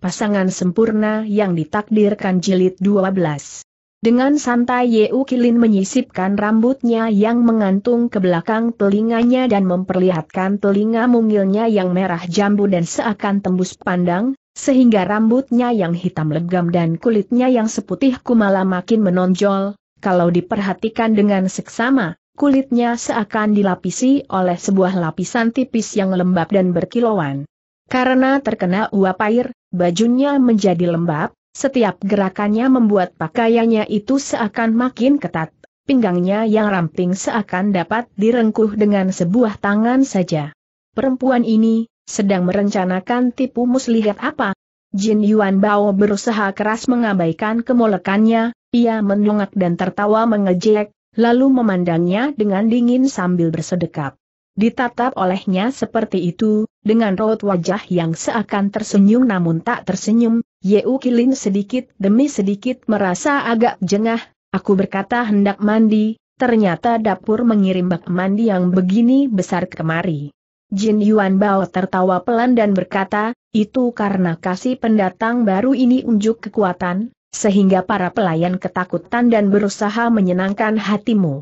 pasangan sempurna yang ditakdirkan jilid 12. Dengan santai Yeu Kilin menyisipkan rambutnya yang mengantung ke belakang telinganya dan memperlihatkan telinga mungilnya yang merah jambu dan seakan tembus pandang, sehingga rambutnya yang hitam legam dan kulitnya yang seputih kumala makin menonjol, kalau diperhatikan dengan seksama, kulitnya seakan dilapisi oleh sebuah lapisan tipis yang lembab dan berkilauan. Karena terkena uap air, Bajunya menjadi lembab, setiap gerakannya membuat pakaiannya itu seakan makin ketat. Pinggangnya yang ramping seakan dapat direngkuh dengan sebuah tangan saja. Perempuan ini, sedang merencanakan tipu muslihat apa? Jin Yuan Bao berusaha keras mengabaikan kemolekannya, ia menungak dan tertawa mengejek, lalu memandangnya dengan dingin sambil bersedekap ditatap olehnya seperti itu, dengan raut wajah yang seakan tersenyum namun tak tersenyum, Yeu Kilin sedikit demi sedikit merasa agak jengah, aku berkata hendak mandi, ternyata dapur mengirim bak mandi yang begini besar kemari. Jin Yuan Bao tertawa pelan dan berkata, itu karena kasih pendatang baru ini unjuk kekuatan, sehingga para pelayan ketakutan dan berusaha menyenangkan hatimu.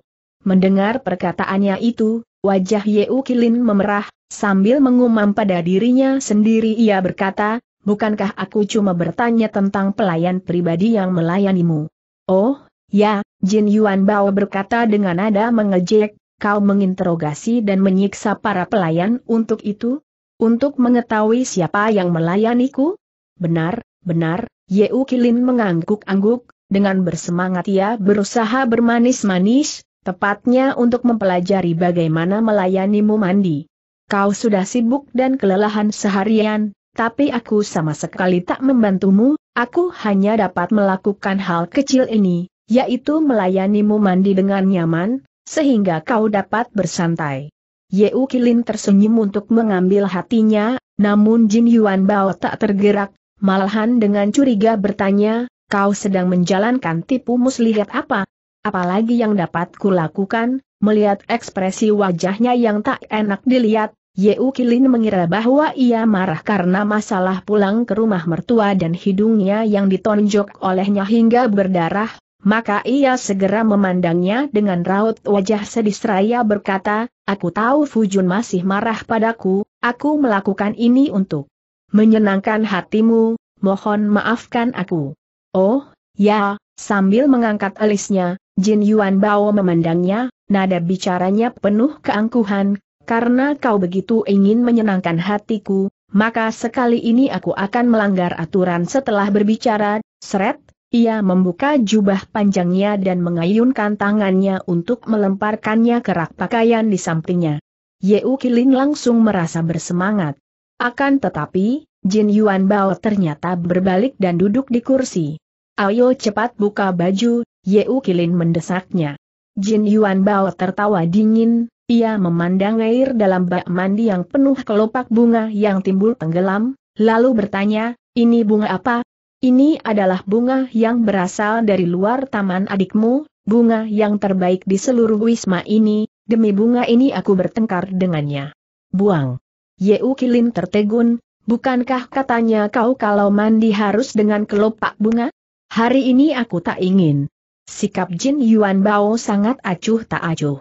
Mendengar perkataannya itu, Wajah Yeukilin Kilin memerah, sambil mengumam pada dirinya sendiri ia berkata, bukankah aku cuma bertanya tentang pelayan pribadi yang melayanimu? Oh, ya, Jin Yuan Bao berkata dengan nada mengejek, kau menginterogasi dan menyiksa para pelayan untuk itu? Untuk mengetahui siapa yang melayaniku? Benar, benar, Yeukilin Kilin mengangguk-angguk, dengan bersemangat ia berusaha bermanis-manis, Tepatnya untuk mempelajari bagaimana melayanimu mandi. Kau sudah sibuk dan kelelahan seharian, tapi aku sama sekali tak membantumu, aku hanya dapat melakukan hal kecil ini, yaitu melayanimu mandi dengan nyaman, sehingga kau dapat bersantai. Yeu Kilin tersenyum untuk mengambil hatinya, namun Jin Yuan Bao tak tergerak, malahan dengan curiga bertanya, kau sedang menjalankan tipu muslihat apa? Apalagi yang dapat kulakukan, melihat ekspresi wajahnya yang tak enak dilihat, Yeu Kilin mengira bahwa ia marah karena masalah pulang ke rumah mertua dan hidungnya yang ditonjok olehnya hingga berdarah, maka ia segera memandangnya dengan raut wajah sedih seraya berkata, Aku tahu Fujun masih marah padaku, aku melakukan ini untuk menyenangkan hatimu, mohon maafkan aku. Oh, ya, sambil mengangkat alisnya, Jin Yuan Bao memandangnya, nada bicaranya penuh keangkuhan, karena kau begitu ingin menyenangkan hatiku, maka sekali ini aku akan melanggar aturan setelah berbicara, seret, ia membuka jubah panjangnya dan mengayunkan tangannya untuk melemparkannya ke rak pakaian di sampingnya. Yeu Kilin langsung merasa bersemangat. Akan tetapi, Jin Yuan Bao ternyata berbalik dan duduk di kursi. Ayo cepat buka baju, Yeu Kilin mendesaknya. Jin Yuan Bao tertawa dingin, ia memandang air dalam bak mandi yang penuh kelopak bunga yang timbul tenggelam, lalu bertanya, ini bunga apa? Ini adalah bunga yang berasal dari luar taman adikmu, bunga yang terbaik di seluruh wisma ini, demi bunga ini aku bertengkar dengannya. Buang. Yeu Kilin tertegun, bukankah katanya kau kalau mandi harus dengan kelopak bunga? Hari ini aku tak ingin. Sikap Jin Yuan Bao sangat acuh tak acuh.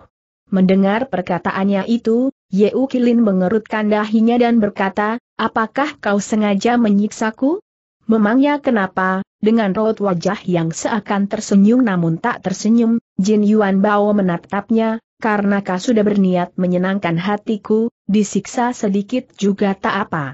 Mendengar perkataannya itu, U Kilin mengerutkan dahinya dan berkata, apakah kau sengaja menyiksaku? Memangnya kenapa, dengan raut wajah yang seakan tersenyum namun tak tersenyum, Jin Yuan Bao menatapnya, karena kau sudah berniat menyenangkan hatiku, disiksa sedikit juga tak apa.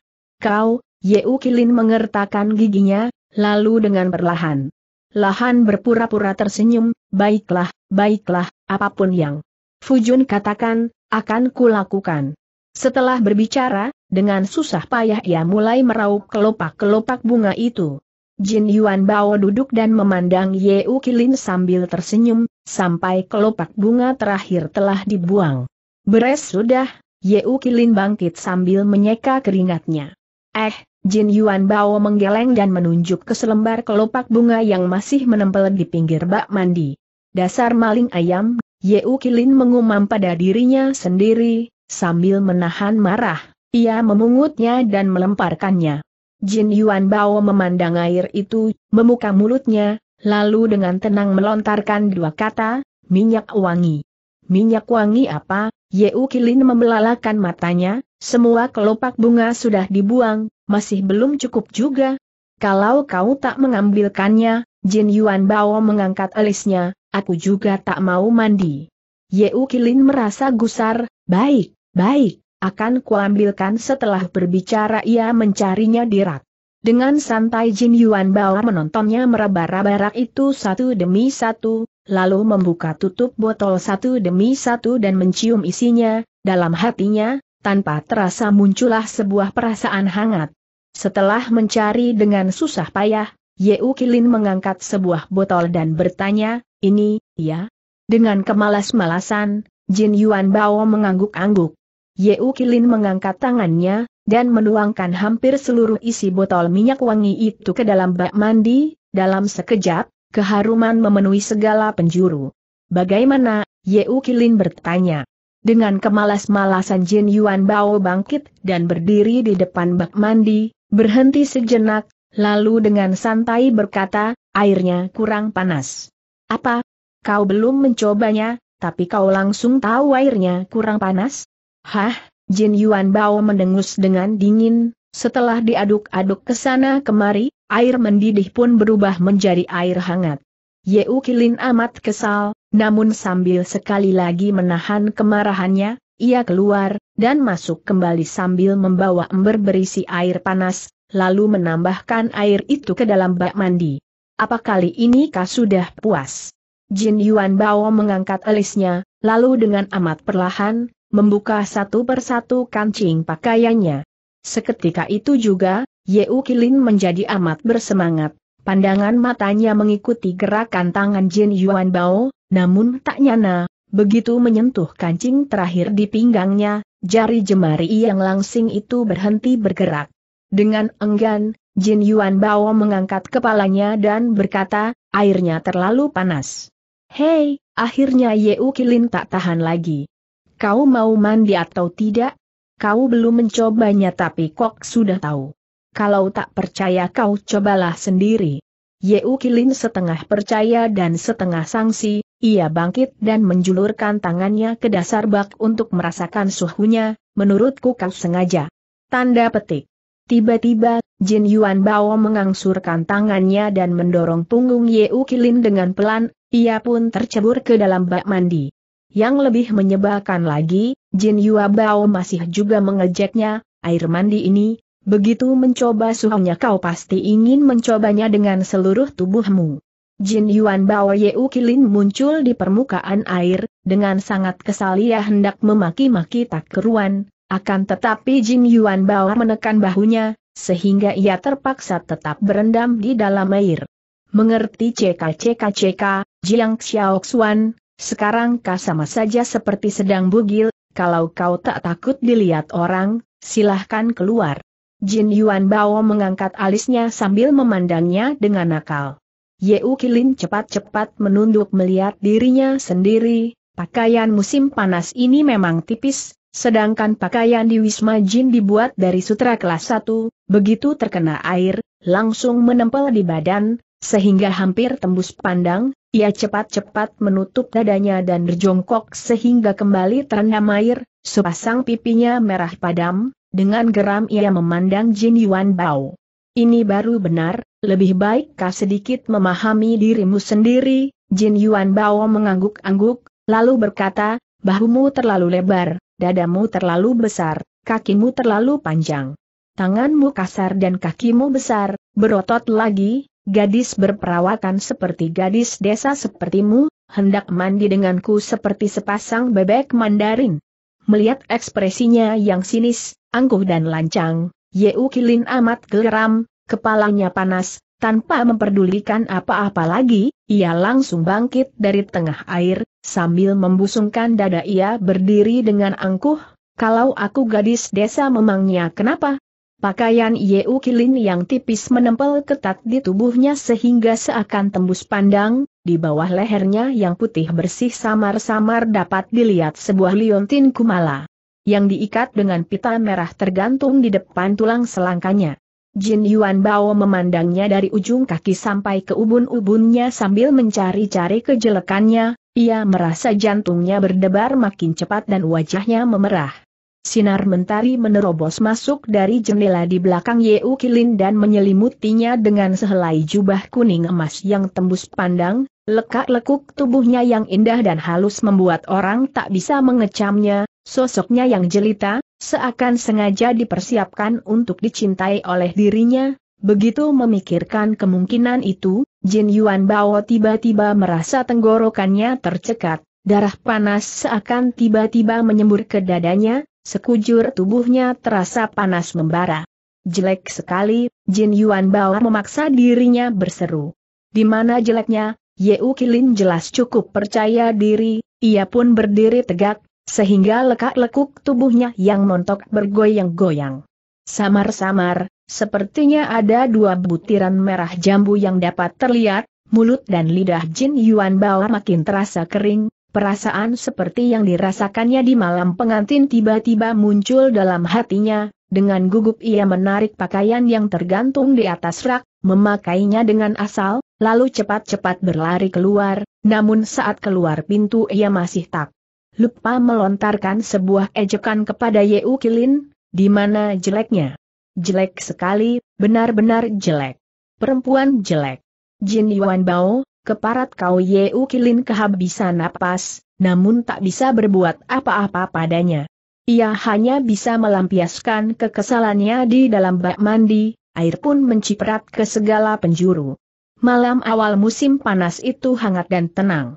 Kau, U Kilin mengertakkan giginya, lalu dengan perlahan. Lahan berpura-pura tersenyum, baiklah, baiklah, apapun yang Fujun katakan, akan kulakukan. Setelah berbicara, dengan susah payah ia mulai meraup kelopak-kelopak bunga itu. Jin Yuan Bao duduk dan memandang Ye Kilin sambil tersenyum, sampai kelopak bunga terakhir telah dibuang. Beres sudah, Ye Kilin bangkit sambil menyeka keringatnya. Eh, Jin Yuan Bao menggeleng dan menunjuk ke selembar kelopak bunga yang masih menempel di pinggir bak mandi. Dasar maling ayam, Yeu Kilin mengumam pada dirinya sendiri, sambil menahan marah, ia memungutnya dan melemparkannya. Jin Yuan Bao memandang air itu, membuka mulutnya, lalu dengan tenang melontarkan dua kata, minyak wangi. Minyak wangi apa? Yeu Kilin membelalakan matanya, semua kelopak bunga sudah dibuang, masih belum cukup juga. Kalau kau tak mengambilkannya, Jin Yuan Bao mengangkat alisnya, aku juga tak mau mandi. Yeu Kilin merasa gusar, baik, baik, akan kuambilkan setelah berbicara ia mencarinya di rak. Dengan santai Jin Yuan Bao menontonnya meraba-raba itu satu demi satu, lalu membuka tutup botol satu demi satu dan mencium isinya, dalam hatinya, tanpa terasa muncullah sebuah perasaan hangat. Setelah mencari dengan susah payah, Yeu Kilin mengangkat sebuah botol dan bertanya, ini, ya? Dengan kemalas-malasan, Jin Yuan Bao mengangguk-angguk. Yeu Kilin mengangkat tangannya, dan menuangkan hampir seluruh isi botol minyak wangi itu ke dalam bak mandi, dalam sekejap, keharuman memenuhi segala penjuru. Bagaimana, Yeu Kilin bertanya. Dengan kemalas-malasan Jin Yuan Bao bangkit dan berdiri di depan bak mandi, berhenti sejenak, lalu dengan santai berkata, airnya kurang panas. Apa? Kau belum mencobanya, tapi kau langsung tahu airnya kurang panas? Hah, Jin Yuan Bao mendengus dengan dingin, setelah diaduk-aduk ke sana kemari, air mendidih pun berubah menjadi air hangat. Ye Ukilin amat kesal, namun sambil sekali lagi menahan kemarahannya, ia keluar, dan masuk kembali sambil membawa ember berisi air panas, lalu menambahkan air itu ke dalam bak mandi. Apa kali ini kah sudah puas? Jin Yuan Bao mengangkat alisnya, lalu dengan amat perlahan, membuka satu persatu kancing pakaiannya. Seketika itu juga, Yeu Kilin menjadi amat bersemangat. Pandangan matanya mengikuti gerakan tangan Jin Yuan Bao, namun tak nyana, begitu menyentuh kancing terakhir di pinggangnya, jari jemari yang langsing itu berhenti bergerak. Dengan enggan, Jin Yuan Bao mengangkat kepalanya dan berkata, airnya terlalu panas. Hei, akhirnya Yeu Kilin tak tahan lagi. Kau mau mandi atau tidak? Kau belum mencobanya tapi kok sudah tahu. Kalau tak percaya kau cobalah sendiri. Yeu Kilin setengah percaya dan setengah sangsi, ia bangkit dan menjulurkan tangannya ke dasar bak untuk merasakan suhunya, menurutku kau sengaja. Tanda petik. Tiba-tiba, Jin Yuan Bao mengangsurkan tangannya dan mendorong punggung Yeu Kilin dengan pelan, ia pun tercebur ke dalam bak mandi. Yang lebih menyebalkan lagi, Jin Yua Bao masih juga mengejeknya, air mandi ini, begitu mencoba suhunya kau pasti ingin mencobanya dengan seluruh tubuhmu. Jin Yuan Bao Yeu Kilin muncul di permukaan air, dengan sangat kesal ia hendak memaki-maki tak keruan, akan tetapi Jin Yuan Bao menekan bahunya, sehingga ia terpaksa tetap berendam di dalam air. Mengerti CKCKCK, Jiang Xiaoxuan. Sekarang kau sama saja seperti sedang bugil, kalau kau tak takut dilihat orang, silahkan keluar. Jin Yuan Bao mengangkat alisnya sambil memandangnya dengan nakal. Yeu Kilin cepat-cepat menunduk melihat dirinya sendiri, pakaian musim panas ini memang tipis, sedangkan pakaian di Wisma Jin dibuat dari sutra kelas 1, begitu terkena air, langsung menempel di badan, sehingga hampir tembus pandang, ia cepat-cepat menutup dadanya dan berjongkok sehingga kembali terendam air, sepasang pipinya merah padam, dengan geram ia memandang Jin Yuan Bao. Ini baru benar, lebih baik kau sedikit memahami dirimu sendiri, Jin Yuan Bao mengangguk-angguk, lalu berkata, bahumu terlalu lebar, dadamu terlalu besar, kakimu terlalu panjang. Tanganmu kasar dan kakimu besar, berotot lagi, Gadis berperawakan seperti gadis desa sepertimu, hendak mandi denganku seperti sepasang bebek mandarin. Melihat ekspresinya yang sinis, angkuh dan lancang, Yeu Kilin amat geram, kepalanya panas, tanpa memperdulikan apa-apa lagi, ia langsung bangkit dari tengah air, sambil membusungkan dada ia berdiri dengan angkuh, kalau aku gadis desa memangnya kenapa, Pakaian Yeu Kilin yang tipis menempel ketat di tubuhnya sehingga seakan tembus pandang, di bawah lehernya yang putih bersih samar-samar dapat dilihat sebuah liontin kumala. Yang diikat dengan pita merah tergantung di depan tulang selangkanya. Jin Yuan Bao memandangnya dari ujung kaki sampai ke ubun-ubunnya sambil mencari-cari kejelekannya, ia merasa jantungnya berdebar makin cepat dan wajahnya memerah. Sinar mentari menerobos masuk dari jendela di belakang Yeu Kilin dan menyelimutinya dengan sehelai jubah kuning emas yang tembus pandang, lekak-lekuk tubuhnya yang indah dan halus membuat orang tak bisa mengecamnya, sosoknya yang jelita, seakan sengaja dipersiapkan untuk dicintai oleh dirinya, begitu memikirkan kemungkinan itu, Jin Yuan Bao tiba-tiba merasa tenggorokannya tercekat, darah panas seakan tiba-tiba menyembur ke dadanya, Sekujur tubuhnya terasa panas membara. Jelek sekali, Jin Yuan Bao memaksa dirinya berseru. Di mana jeleknya, U Kilin jelas cukup percaya diri, ia pun berdiri tegak, sehingga lekak-lekuk tubuhnya yang montok bergoyang-goyang. Samar-samar, sepertinya ada dua butiran merah jambu yang dapat terlihat, mulut dan lidah Jin Yuan Bao makin terasa kering, Perasaan seperti yang dirasakannya di malam pengantin tiba-tiba muncul dalam hatinya, dengan gugup ia menarik pakaian yang tergantung di atas rak, memakainya dengan asal, lalu cepat-cepat berlari keluar, namun saat keluar pintu ia masih tak lupa melontarkan sebuah ejekan kepada Yeu Kilin, di mana jeleknya. Jelek sekali, benar-benar jelek. Perempuan jelek. Jin Yuan Bao, keparat kau Yeu Kilin kehabisan napas, namun tak bisa berbuat apa-apa padanya. Ia hanya bisa melampiaskan kekesalannya di dalam bak mandi, air pun menciprat ke segala penjuru. Malam awal musim panas itu hangat dan tenang.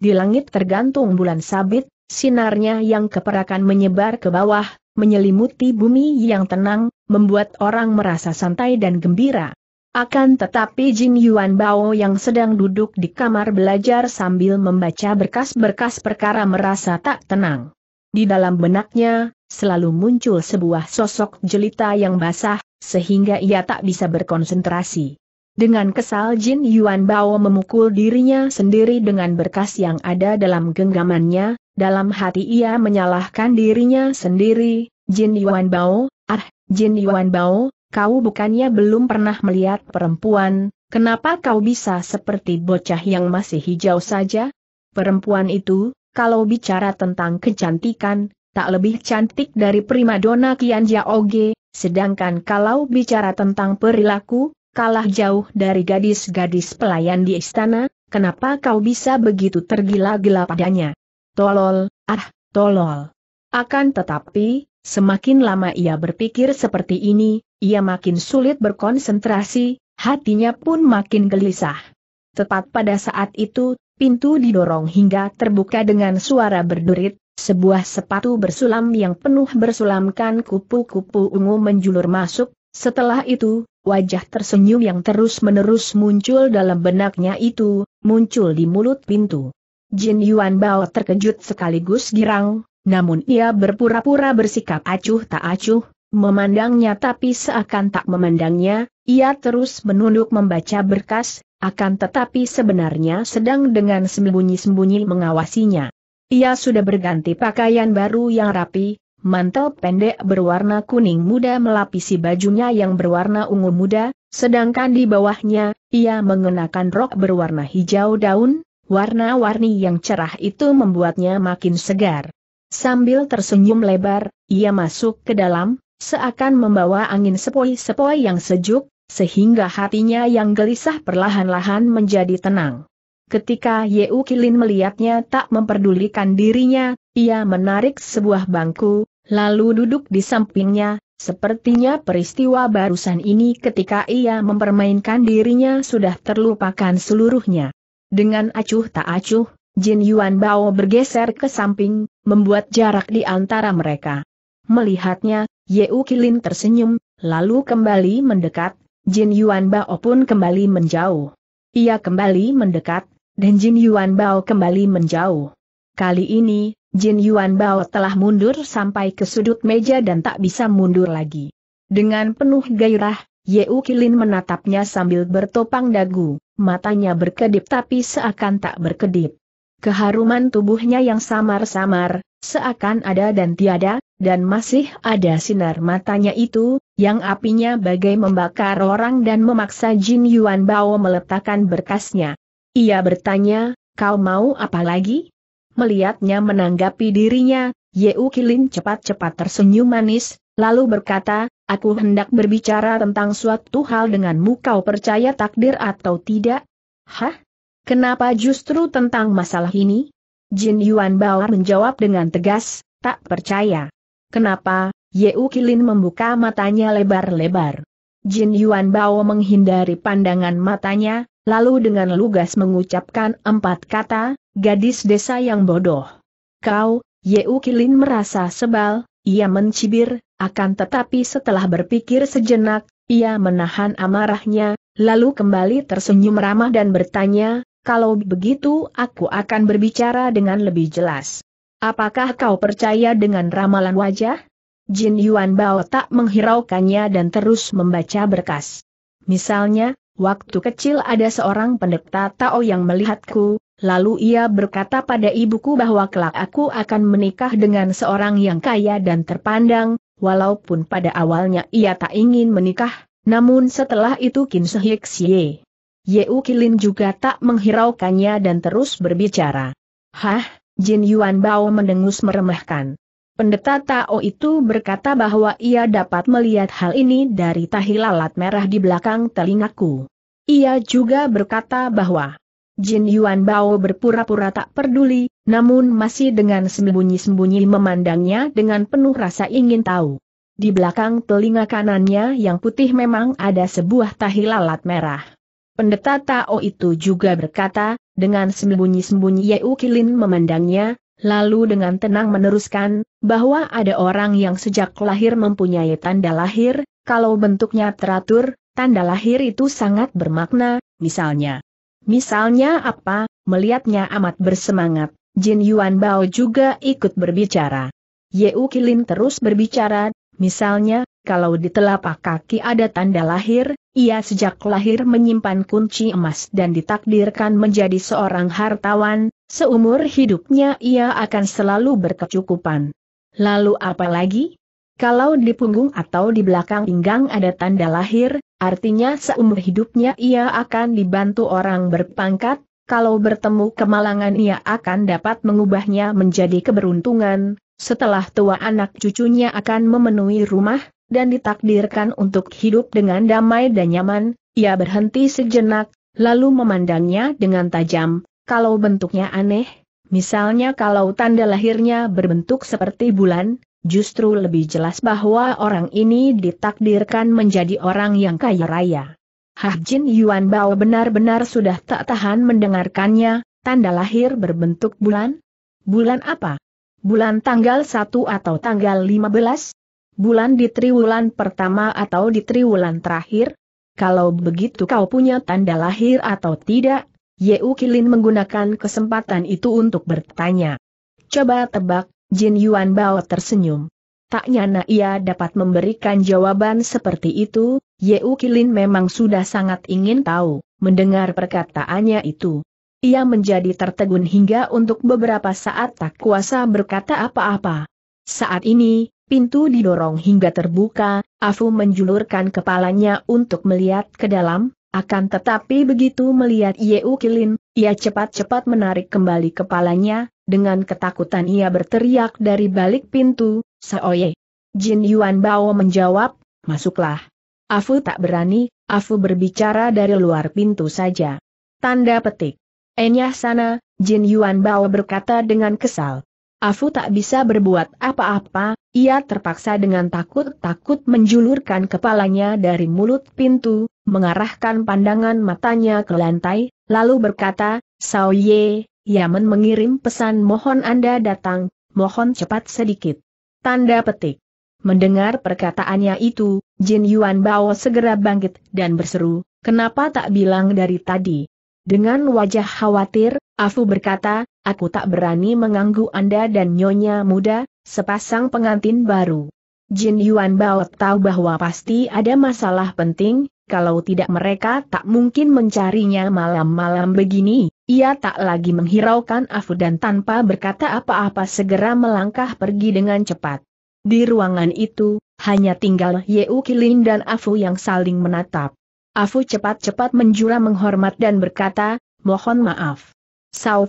Di langit tergantung bulan sabit, sinarnya yang keperakan menyebar ke bawah, menyelimuti bumi yang tenang, membuat orang merasa santai dan gembira. Akan tetapi Jin Yuan Bao yang sedang duduk di kamar belajar sambil membaca berkas-berkas perkara merasa tak tenang. Di dalam benaknya, selalu muncul sebuah sosok jelita yang basah, sehingga ia tak bisa berkonsentrasi. Dengan kesal Jin Yuan Bao memukul dirinya sendiri dengan berkas yang ada dalam genggamannya, dalam hati ia menyalahkan dirinya sendiri, Jin Yuan Bao, ah, Jin Yuan Bao, kau bukannya belum pernah melihat perempuan, kenapa kau bisa seperti bocah yang masih hijau saja? Perempuan itu, kalau bicara tentang kecantikan, tak lebih cantik dari primadona Kianja Oge, sedangkan kalau bicara tentang perilaku, kalah jauh dari gadis-gadis pelayan di istana, kenapa kau bisa begitu tergila-gila padanya? Tolol, ah, tolol. Akan tetapi, Semakin lama ia berpikir seperti ini, ia makin sulit berkonsentrasi, hatinya pun makin gelisah. Tepat pada saat itu, pintu didorong hingga terbuka dengan suara berderit, sebuah sepatu bersulam yang penuh bersulamkan kupu-kupu ungu menjulur masuk, setelah itu, wajah tersenyum yang terus-menerus muncul dalam benaknya itu, muncul di mulut pintu. Jin Yuan Bao terkejut sekaligus girang, namun ia berpura-pura bersikap acuh tak acuh, memandangnya tapi seakan tak memandangnya, ia terus menunduk membaca berkas, akan tetapi sebenarnya sedang dengan sembunyi-sembunyi mengawasinya. Ia sudah berganti pakaian baru yang rapi, mantel pendek berwarna kuning muda melapisi bajunya yang berwarna ungu muda, sedangkan di bawahnya, ia mengenakan rok berwarna hijau daun, warna-warni yang cerah itu membuatnya makin segar. Sambil tersenyum lebar, ia masuk ke dalam, seakan membawa angin sepoi-sepoi yang sejuk, sehingga hatinya yang gelisah perlahan-lahan menjadi tenang. Ketika Yeu Kilin melihatnya tak memperdulikan dirinya, ia menarik sebuah bangku, lalu duduk di sampingnya, sepertinya peristiwa barusan ini ketika ia mempermainkan dirinya sudah terlupakan seluruhnya. Dengan acuh tak acuh, Jin Yuan Bao bergeser ke samping, membuat jarak di antara mereka. Melihatnya, U Kilin tersenyum, lalu kembali mendekat, Jin Yuan Bao pun kembali menjauh. Ia kembali mendekat, dan Jin Yuan Bao kembali menjauh. Kali ini, Jin Yuan Bao telah mundur sampai ke sudut meja dan tak bisa mundur lagi. Dengan penuh gairah, U Kilin menatapnya sambil bertopang dagu, matanya berkedip tapi seakan tak berkedip. Keharuman tubuhnya yang samar-samar, seakan ada dan tiada, dan masih ada sinar matanya itu, yang apinya bagai membakar orang dan memaksa Jin Yuan Bao meletakkan berkasnya. Ia bertanya, kau mau apa lagi? Melihatnya menanggapi dirinya, Ye Kilin cepat-cepat tersenyum manis, lalu berkata, aku hendak berbicara tentang suatu hal denganmu kau percaya takdir atau tidak? Hah? Kenapa justru tentang masalah ini? Jin Yuan Bao menjawab dengan tegas, tak percaya. Kenapa? Yeu Kilin membuka matanya lebar-lebar. Jin Yuan Bao menghindari pandangan matanya, lalu dengan lugas mengucapkan empat kata, gadis desa yang bodoh. Kau, Yeu Kilin merasa sebal, ia mencibir, akan tetapi setelah berpikir sejenak, ia menahan amarahnya, lalu kembali tersenyum ramah dan bertanya, kalau begitu aku akan berbicara dengan lebih jelas. Apakah kau percaya dengan ramalan wajah? Jin Yuan Bao tak menghiraukannya dan terus membaca berkas. Misalnya, waktu kecil ada seorang pendeta Tao yang melihatku, lalu ia berkata pada ibuku bahwa kelak aku akan menikah dengan seorang yang kaya dan terpandang, walaupun pada awalnya ia tak ingin menikah, namun setelah itu Kim Sehik Xie Yeu Kilin juga tak menghiraukannya dan terus berbicara. Hah, Jin Yuan Bao mendengus meremehkan. Pendeta Tao itu berkata bahwa ia dapat melihat hal ini dari tahi lalat merah di belakang telingaku. Ia juga berkata bahwa Jin Yuan Bao berpura-pura tak peduli, namun masih dengan sembunyi-sembunyi memandangnya dengan penuh rasa ingin tahu. Di belakang telinga kanannya yang putih memang ada sebuah tahi lalat merah. Pendeta Tao itu juga berkata, dengan sembunyi-sembunyi Yeu Kilin memandangnya, lalu dengan tenang meneruskan, bahwa ada orang yang sejak lahir mempunyai tanda lahir, kalau bentuknya teratur, tanda lahir itu sangat bermakna, misalnya. Misalnya apa, melihatnya amat bersemangat, Jin Yuan Bao juga ikut berbicara. Yeu Kilin terus berbicara, misalnya, kalau di telapak kaki ada tanda lahir, ia sejak lahir menyimpan kunci emas dan ditakdirkan menjadi seorang hartawan, seumur hidupnya ia akan selalu berkecukupan. Lalu apa lagi? Kalau di punggung atau di belakang pinggang ada tanda lahir, artinya seumur hidupnya ia akan dibantu orang berpangkat, kalau bertemu kemalangan ia akan dapat mengubahnya menjadi keberuntungan, setelah tua anak cucunya akan memenuhi rumah, dan ditakdirkan untuk hidup dengan damai dan nyaman, ia berhenti sejenak, lalu memandangnya dengan tajam, kalau bentuknya aneh, misalnya kalau tanda lahirnya berbentuk seperti bulan, justru lebih jelas bahwa orang ini ditakdirkan menjadi orang yang kaya raya. Hah Jin Yuan Bao benar-benar sudah tak tahan mendengarkannya, tanda lahir berbentuk bulan? Bulan apa? Bulan tanggal 1 atau tanggal 15? bulan di triwulan pertama atau di triwulan terakhir? Kalau begitu kau punya tanda lahir atau tidak? Yeu Kilin menggunakan kesempatan itu untuk bertanya. Coba tebak, Jin Yuan Bao tersenyum. Tak nyana ia dapat memberikan jawaban seperti itu, Yeu Kilin memang sudah sangat ingin tahu, mendengar perkataannya itu. Ia menjadi tertegun hingga untuk beberapa saat tak kuasa berkata apa-apa. Saat ini, Pintu didorong hingga terbuka, Afu menjulurkan kepalanya untuk melihat ke dalam, akan tetapi begitu melihat Yeu Kilin, ia cepat-cepat menarik kembali kepalanya, dengan ketakutan ia berteriak dari balik pintu, Seoye. Jin Yuan Bao menjawab, masuklah. Afu tak berani, Afu berbicara dari luar pintu saja. Tanda petik. Enyah sana, Jin Yuan Bao berkata dengan kesal. Afu tak bisa berbuat apa-apa, ia terpaksa dengan takut-takut menjulurkan kepalanya dari mulut pintu, mengarahkan pandangan matanya ke lantai, lalu berkata, Sao Ye, Yaman mengirim pesan mohon Anda datang, mohon cepat sedikit. Tanda petik. Mendengar perkataannya itu, Jin Yuan Bao segera bangkit dan berseru, kenapa tak bilang dari tadi? Dengan wajah khawatir, Afu berkata, aku tak berani mengganggu Anda dan nyonya muda, sepasang pengantin baru. Jin Yuan Bao tahu bahwa pasti ada masalah penting, kalau tidak mereka tak mungkin mencarinya malam-malam begini. Ia tak lagi menghiraukan Afu dan tanpa berkata apa-apa segera melangkah pergi dengan cepat. Di ruangan itu, hanya tinggal Yeu Kilin dan Afu yang saling menatap. Afu cepat-cepat menjura menghormat dan berkata, mohon maaf. Sao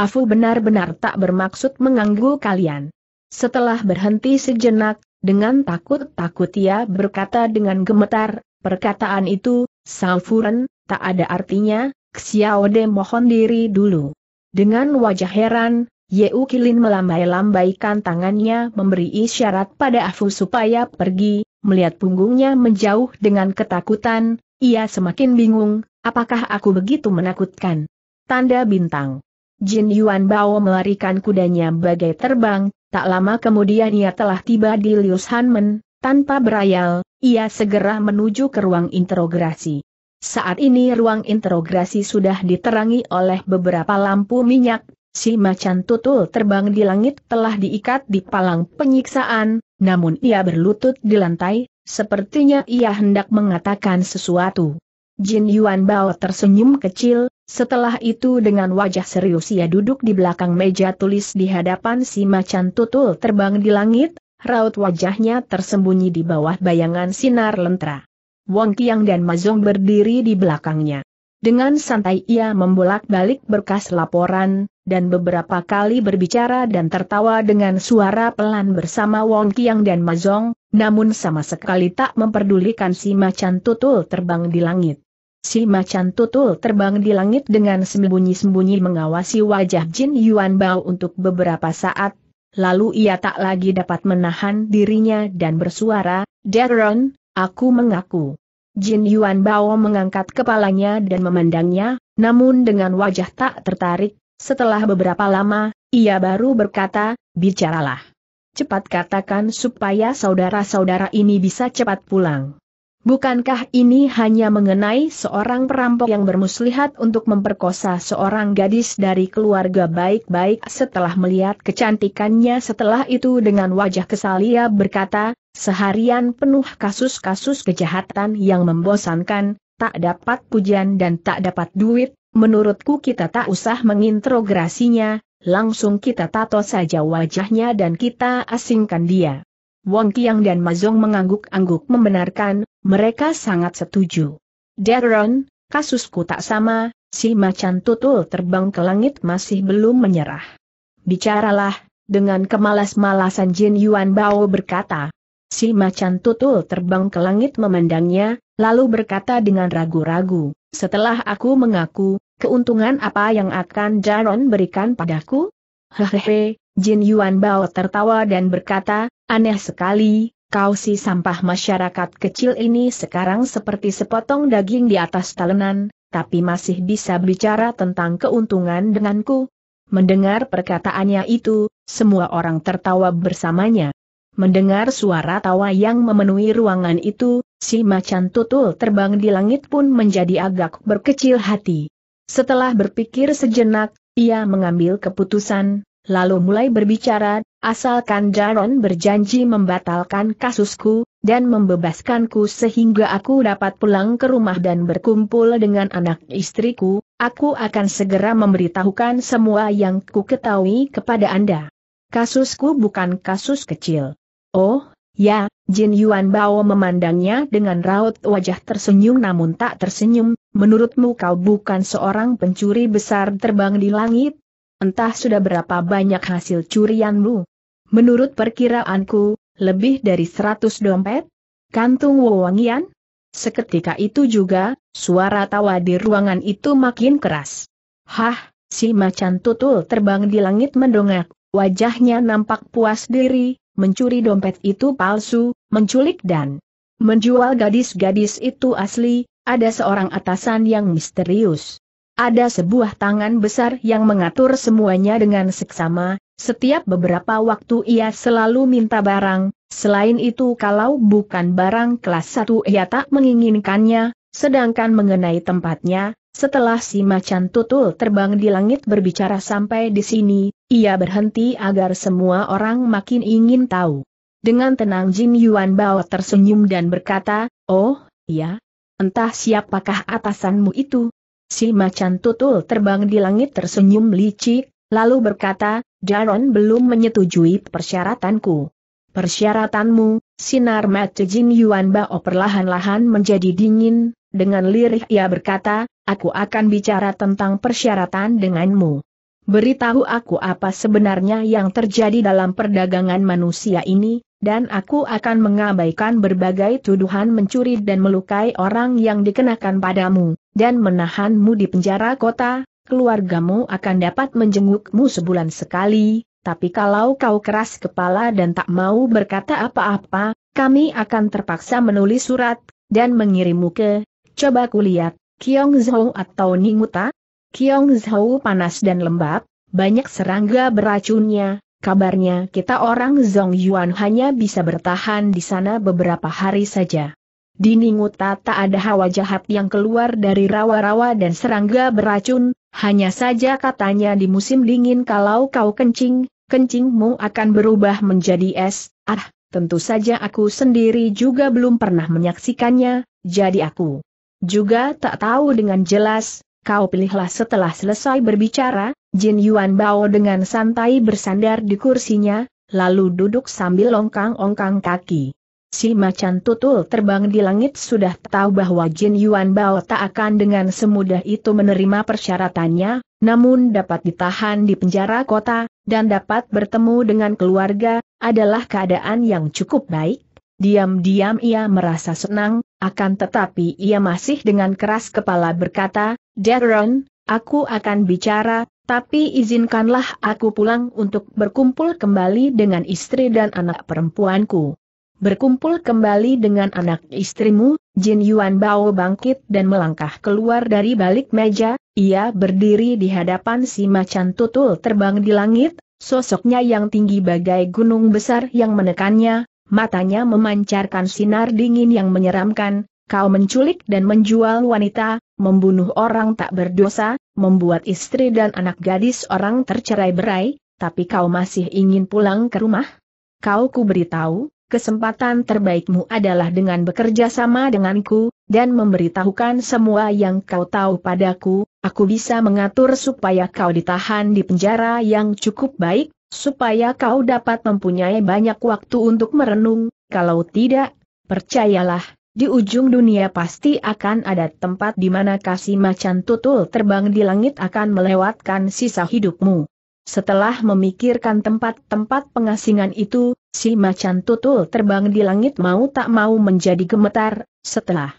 Afu benar-benar tak bermaksud mengganggu kalian. Setelah berhenti sejenak, dengan takut-takut ia berkata dengan gemetar, perkataan itu, Salfuren, tak ada artinya, Xiaode mohon diri dulu. Dengan wajah heran, Yeu Kilin melambai-lambaikan tangannya memberi isyarat pada Afu supaya pergi, melihat punggungnya menjauh dengan ketakutan, ia semakin bingung, apakah aku begitu menakutkan? Tanda bintang. Jin Yuan Bao melarikan kudanya bagai terbang, tak lama kemudian ia telah tiba di Liu Shanmen. tanpa berayal, ia segera menuju ke ruang interogasi. Saat ini ruang interogasi sudah diterangi oleh beberapa lampu minyak, si macan tutul terbang di langit telah diikat di palang penyiksaan, namun ia berlutut di lantai, sepertinya ia hendak mengatakan sesuatu. Jin Yuan Bao tersenyum kecil, setelah itu dengan wajah serius ia duduk di belakang meja tulis di hadapan si macan tutul terbang di langit, raut wajahnya tersembunyi di bawah bayangan sinar lentera. Wong Kiang dan Mazong berdiri di belakangnya. Dengan santai ia membolak-balik berkas laporan, dan beberapa kali berbicara dan tertawa dengan suara pelan bersama Wong Kiang dan Mazong, namun sama sekali tak memperdulikan si macan tutul terbang di langit. Si macan tutul terbang di langit dengan sembunyi-sembunyi mengawasi wajah Jin Yuan Bao untuk beberapa saat, lalu ia tak lagi dapat menahan dirinya dan bersuara, Daron, aku mengaku. Jin Yuan Bao mengangkat kepalanya dan memandangnya, namun dengan wajah tak tertarik, setelah beberapa lama, ia baru berkata, bicaralah. Cepat katakan supaya saudara-saudara ini bisa cepat pulang. Bukankah ini hanya mengenai seorang perampok yang bermuslihat untuk memperkosa seorang gadis dari keluarga baik-baik setelah melihat kecantikannya setelah itu dengan wajah kesal ia berkata, seharian penuh kasus-kasus kejahatan yang membosankan, tak dapat pujian dan tak dapat duit, menurutku kita tak usah mengintrograsinya langsung kita tato saja wajahnya dan kita asingkan dia. Wong Kiang dan Mazong mengangguk-angguk membenarkan, mereka sangat setuju. Darren, kasusku tak sama, si macan tutul terbang ke langit masih belum menyerah. Bicaralah, dengan kemalas-malasan Jin Yuan Bao berkata. Si macan tutul terbang ke langit memandangnya, lalu berkata dengan ragu-ragu, setelah aku mengaku, keuntungan apa yang akan Jaron berikan padaku? Hehehe, Jin Yuan Bao tertawa dan berkata, aneh sekali, kau si sampah masyarakat kecil ini sekarang seperti sepotong daging di atas talenan, tapi masih bisa bicara tentang keuntungan denganku. Mendengar perkataannya itu, semua orang tertawa bersamanya. Mendengar suara tawa yang memenuhi ruangan itu, si macan tutul terbang di langit pun menjadi agak berkecil hati. Setelah berpikir sejenak, ia mengambil keputusan, lalu mulai berbicara, Asalkan Jaron berjanji membatalkan kasusku, dan membebaskanku sehingga aku dapat pulang ke rumah dan berkumpul dengan anak istriku, aku akan segera memberitahukan semua yang ku ketahui kepada Anda. Kasusku bukan kasus kecil. Oh, ya, Jin Yuan Bao memandangnya dengan raut wajah tersenyum namun tak tersenyum, menurutmu kau bukan seorang pencuri besar terbang di langit? Entah sudah berapa banyak hasil curianmu. Menurut perkiraanku, lebih dari seratus dompet? Kantung Wewangian? Seketika itu juga, suara tawa di ruangan itu makin keras. Hah, si macan tutul terbang di langit mendongak, wajahnya nampak puas diri, mencuri dompet itu palsu, menculik dan menjual gadis-gadis itu asli, ada seorang atasan yang misterius. Ada sebuah tangan besar yang mengatur semuanya dengan seksama, setiap beberapa waktu ia selalu minta barang, selain itu kalau bukan barang kelas 1 ia tak menginginkannya, sedangkan mengenai tempatnya, setelah si macan tutul terbang di langit berbicara sampai di sini, ia berhenti agar semua orang makin ingin tahu. Dengan tenang Jin Yuan Bao tersenyum dan berkata, Oh, ya, Entah siapakah atasanmu itu? Si macan tutul terbang di langit tersenyum licik, lalu berkata, Jaron belum menyetujui persyaratanku. Persyaratanmu, sinar mata Jin Yuan Bao perlahan-lahan menjadi dingin, dengan lirih ia berkata, aku akan bicara tentang persyaratan denganmu. Beritahu aku apa sebenarnya yang terjadi dalam perdagangan manusia ini, dan aku akan mengabaikan berbagai tuduhan mencuri dan melukai orang yang dikenakan padamu, dan menahanmu di penjara kota, keluargamu akan dapat menjengukmu sebulan sekali, tapi kalau kau keras kepala dan tak mau berkata apa-apa, kami akan terpaksa menulis surat, dan mengirimmu ke, coba kulihat, Kiong Zhou atau Ninguta? Kiong Zhou panas dan lembab, banyak serangga beracunnya, kabarnya kita orang Zhong Yuan hanya bisa bertahan di sana beberapa hari saja. Di Ninguta tak ada hawa jahat yang keluar dari rawa-rawa dan serangga beracun, hanya saja katanya di musim dingin kalau kau kencing, kencingmu akan berubah menjadi es, ah, tentu saja aku sendiri juga belum pernah menyaksikannya, jadi aku juga tak tahu dengan jelas, kau pilihlah setelah selesai berbicara, Jin Yuan Bao dengan santai bersandar di kursinya, lalu duduk sambil longkang-ongkang kaki. Si macan tutul terbang di langit sudah tahu bahwa Jin Yuan Bao tak akan dengan semudah itu menerima persyaratannya, namun dapat ditahan di penjara kota, dan dapat bertemu dengan keluarga, adalah keadaan yang cukup baik. Diam-diam ia merasa senang, akan tetapi ia masih dengan keras kepala berkata, Darren, aku akan bicara, tapi izinkanlah aku pulang untuk berkumpul kembali dengan istri dan anak perempuanku. Berkumpul kembali dengan anak istrimu, Jin Yuan Bao bangkit dan melangkah keluar dari balik meja, ia berdiri di hadapan si macan tutul terbang di langit, sosoknya yang tinggi bagai gunung besar yang menekannya, matanya memancarkan sinar dingin yang menyeramkan, kau menculik dan menjual wanita, membunuh orang tak berdosa, membuat istri dan anak gadis orang tercerai berai, tapi kau masih ingin pulang ke rumah? Kau ku beritahu, kesempatan terbaikmu adalah dengan bekerja sama denganku, dan memberitahukan semua yang kau tahu padaku, aku bisa mengatur supaya kau ditahan di penjara yang cukup baik, supaya kau dapat mempunyai banyak waktu untuk merenung, kalau tidak, percayalah, di ujung dunia pasti akan ada tempat di mana kasih macan tutul terbang di langit akan melewatkan sisa hidupmu. Setelah memikirkan tempat-tempat pengasingan itu, Si macan tutul terbang di langit mau tak mau menjadi gemetar, setelah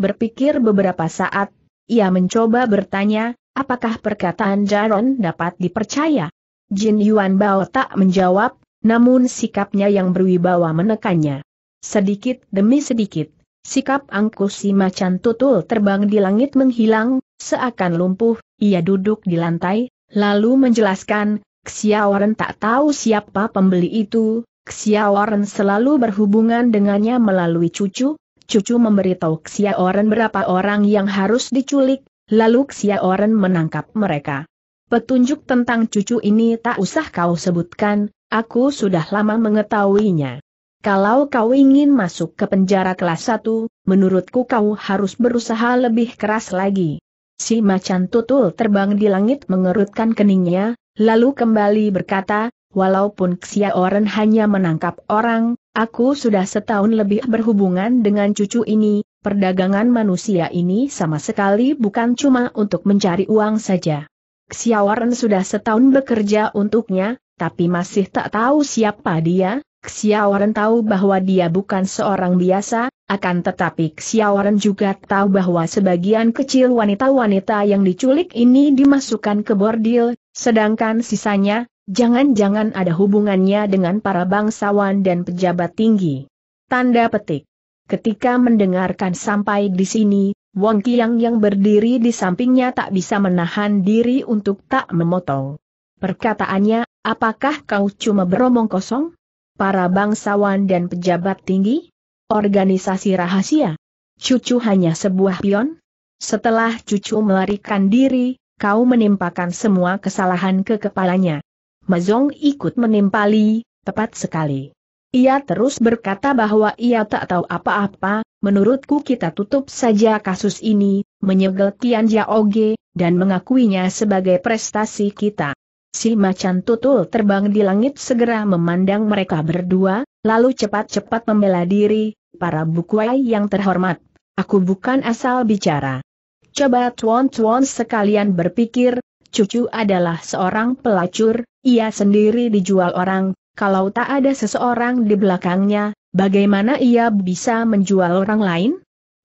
berpikir beberapa saat, ia mencoba bertanya, apakah perkataan Jaron dapat dipercaya? Jin Yuan Bao tak menjawab, namun sikapnya yang berwibawa menekannya. Sedikit demi sedikit, sikap angkuh si macan tutul terbang di langit menghilang, seakan lumpuh, ia duduk di lantai, lalu menjelaskan, Xiaoren tak tahu siapa pembeli itu, Xiaoren selalu berhubungan dengannya melalui cucu, cucu memberitahu Xiaoren berapa orang yang harus diculik, lalu Xiaoren menangkap mereka. Petunjuk tentang cucu ini tak usah kau sebutkan, aku sudah lama mengetahuinya. Kalau kau ingin masuk ke penjara kelas 1, menurutku kau harus berusaha lebih keras lagi. Si macan tutul terbang di langit mengerutkan keningnya, lalu kembali berkata, Walaupun Xiaoren hanya menangkap orang, aku sudah setahun lebih berhubungan dengan cucu ini, perdagangan manusia ini sama sekali bukan cuma untuk mencari uang saja. Xiaoren sudah setahun bekerja untuknya, tapi masih tak tahu siapa dia, Xiaoren tahu bahwa dia bukan seorang biasa, akan tetapi Xiaoren juga tahu bahwa sebagian kecil wanita-wanita yang diculik ini dimasukkan ke bordil, sedangkan sisanya, Jangan-jangan ada hubungannya dengan para bangsawan dan pejabat tinggi. Tanda petik. Ketika mendengarkan sampai di sini, Wang Kiang yang berdiri di sampingnya tak bisa menahan diri untuk tak memotong. Perkataannya, apakah kau cuma beromong kosong? Para bangsawan dan pejabat tinggi? Organisasi rahasia? Cucu hanya sebuah pion? Setelah cucu melarikan diri, kau menimpakan semua kesalahan ke kepalanya. Mazong ikut menimpali, tepat sekali. Ia terus berkata bahwa ia tak tahu apa-apa, menurutku kita tutup saja kasus ini, menyegel Tian Jiaoge, dan mengakuinya sebagai prestasi kita. Si macan tutul terbang di langit segera memandang mereka berdua, lalu cepat-cepat membela diri, para bukuai yang terhormat. Aku bukan asal bicara. Coba tuan-tuan sekalian berpikir, cucu adalah seorang pelacur, ia sendiri dijual orang, kalau tak ada seseorang di belakangnya, bagaimana ia bisa menjual orang lain?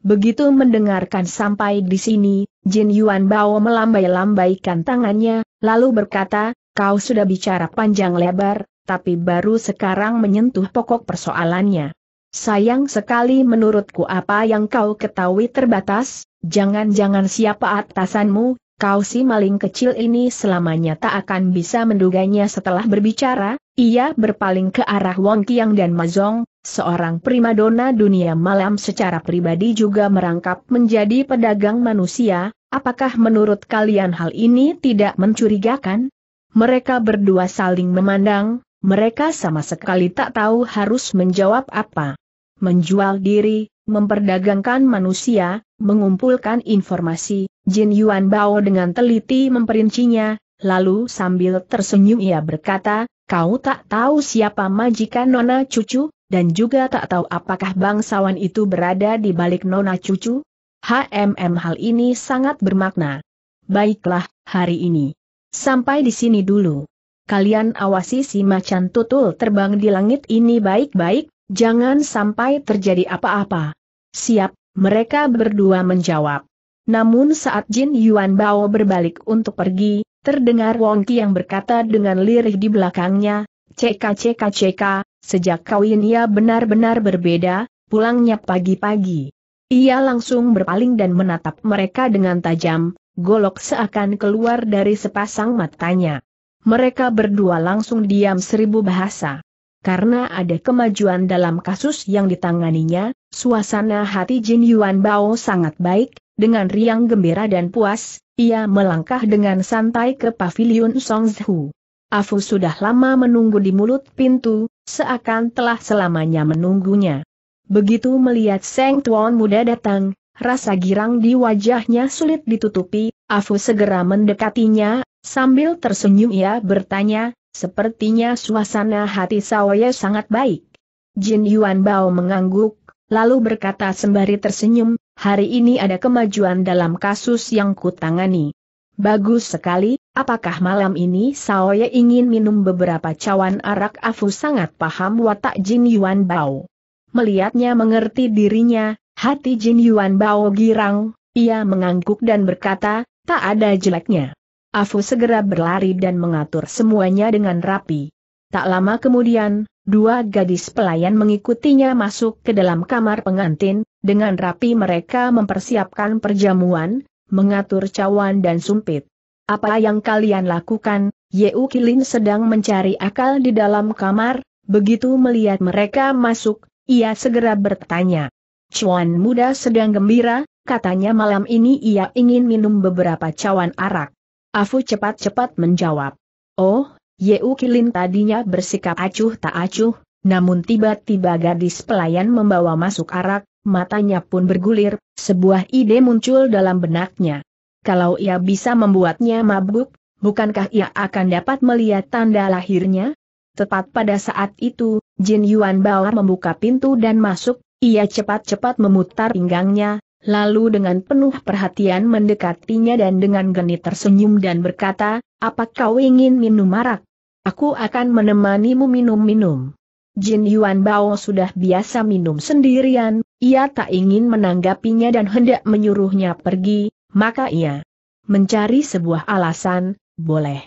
Begitu mendengarkan sampai di sini, Jin Yuan Bao melambai-lambaikan tangannya, lalu berkata, kau sudah bicara panjang lebar, tapi baru sekarang menyentuh pokok persoalannya. Sayang sekali menurutku apa yang kau ketahui terbatas, jangan-jangan siapa atasanmu, kau si maling kecil ini selamanya tak akan bisa menduganya setelah berbicara, ia berpaling ke arah Wong Kiang dan Mazong, seorang primadona dunia malam secara pribadi juga merangkap menjadi pedagang manusia, apakah menurut kalian hal ini tidak mencurigakan? Mereka berdua saling memandang, mereka sama sekali tak tahu harus menjawab apa. Menjual diri, memperdagangkan manusia, mengumpulkan informasi, Jin Yuan Bao dengan teliti memperincinya, lalu sambil tersenyum ia berkata, kau tak tahu siapa majikan nona cucu, dan juga tak tahu apakah bangsawan itu berada di balik nona cucu? HMM hal ini sangat bermakna. Baiklah, hari ini. Sampai di sini dulu. Kalian awasi si macan tutul terbang di langit ini baik-baik, jangan sampai terjadi apa-apa. Siap, mereka berdua menjawab. Namun saat Jin Yuan Bao berbalik untuk pergi, terdengar Wong Ki yang berkata dengan lirih di belakangnya, Ceka ceka ceka, sejak kawin ia benar-benar berbeda, pulangnya pagi-pagi. Ia langsung berpaling dan menatap mereka dengan tajam, golok seakan keluar dari sepasang matanya. Mereka berdua langsung diam seribu bahasa. Karena ada kemajuan dalam kasus yang ditanganinya, suasana hati Jin Yuan Bao sangat baik, dengan riang gembira dan puas, ia melangkah dengan santai ke pavilion Songzhu. Afu sudah lama menunggu di mulut pintu, seakan telah selamanya menunggunya. Begitu melihat Seng Tuan muda datang, rasa girang di wajahnya sulit ditutupi, Afu segera mendekatinya, sambil tersenyum ia bertanya, sepertinya suasana hati Sawaya sangat baik. Jin Yuan Bao mengangguk, lalu berkata sembari tersenyum, hari ini ada kemajuan dalam kasus yang kutangani. Bagus sekali, apakah malam ini Saoye ingin minum beberapa cawan arak Afu sangat paham watak Jin Yuan Bao. Melihatnya mengerti dirinya, hati Jin Yuan Bao girang, ia mengangguk dan berkata, tak ada jeleknya. Afu segera berlari dan mengatur semuanya dengan rapi. Tak lama kemudian, Dua gadis pelayan mengikutinya masuk ke dalam kamar pengantin, dengan rapi mereka mempersiapkan perjamuan, mengatur cawan dan sumpit. Apa yang kalian lakukan? Yeu Kilin sedang mencari akal di dalam kamar, begitu melihat mereka masuk, ia segera bertanya. Cuan muda sedang gembira, katanya malam ini ia ingin minum beberapa cawan arak. Afu cepat-cepat menjawab. Oh, Yeu Kilin tadinya bersikap acuh tak acuh, namun tiba-tiba gadis pelayan membawa masuk arak, matanya pun bergulir, sebuah ide muncul dalam benaknya. Kalau ia bisa membuatnya mabuk, bukankah ia akan dapat melihat tanda lahirnya? Tepat pada saat itu, Jin Yuan Bao membuka pintu dan masuk, ia cepat-cepat memutar pinggangnya, lalu dengan penuh perhatian mendekatinya dan dengan genit tersenyum dan berkata, apa kau ingin minum arak? Aku akan menemanimu minum-minum. Jin Yuan Bao sudah biasa minum sendirian, ia tak ingin menanggapinya dan hendak menyuruhnya pergi, maka ia mencari sebuah alasan, boleh.